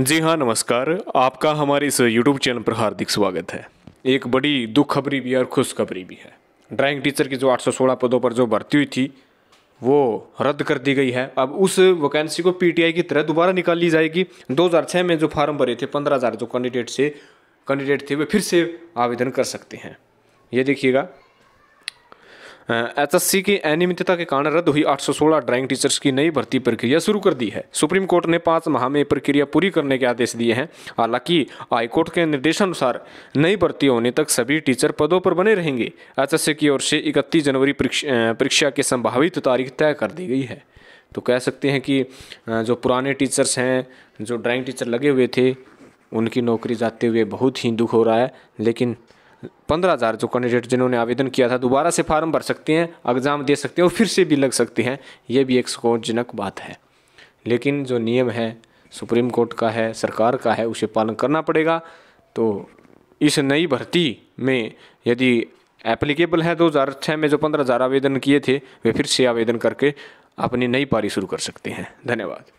जी हाँ नमस्कार आपका हमारे इस यूट्यूब चैनल पर हार्दिक स्वागत है एक बड़ी दुख खबरी भी है और खुशखबरी भी है ड्राइंग टीचर की जो 816 पदों पर जो भर्ती हुई थी वो रद्द कर दी गई है अब उस वैकेंसी को पीटीआई की तरह दोबारा निकाल ली जाएगी 2006 में जो फार्म भरे थे 15000 जो कैंडिडेट से कैंडिडेट थे वे फिर से आवेदन कर सकते हैं ये देखिएगा एसएससी की अनियमितता के कारण रद्द हुई 816 ड्राइंग टीचर्स की नई भर्ती प्रक्रिया शुरू कर दी है सुप्रीम कोर्ट ने पाँच माह में प्रक्रिया पूरी करने के आदेश दिए हैं हालांकि हाईकोर्ट के निर्देशानुसार नई भर्ती होने तक सभी टीचर पदों पर बने रहेंगे एस की ओर से इकतीस जनवरी परीक्षा की संभावित तारीख तय कर दी गई है तो कह सकते हैं कि जो पुराने टीचर्स हैं जो ड्राइंग टीचर लगे हुए थे उनकी नौकरी जाते हुए बहुत ही दुख हो रहा है लेकिन पंद्रह हज़ार जो कैंडिडेट जिन्होंने आवेदन किया था दोबारा से फार्म भर सकते हैं एग्ज़ाम दे सकते हैं और फिर से भी लग सकते हैं ये भी एक सुकोजनक बात है लेकिन जो नियम है सुप्रीम कोर्ट का है सरकार का है उसे पालन करना पड़ेगा तो इस नई भर्ती में यदि एप्लीकेबल है दो हज़ार छः में जो पंद्रह हज़ार आवेदन किए थे वे फिर से आवेदन करके अपनी नई पारी शुरू कर सकते हैं धन्यवाद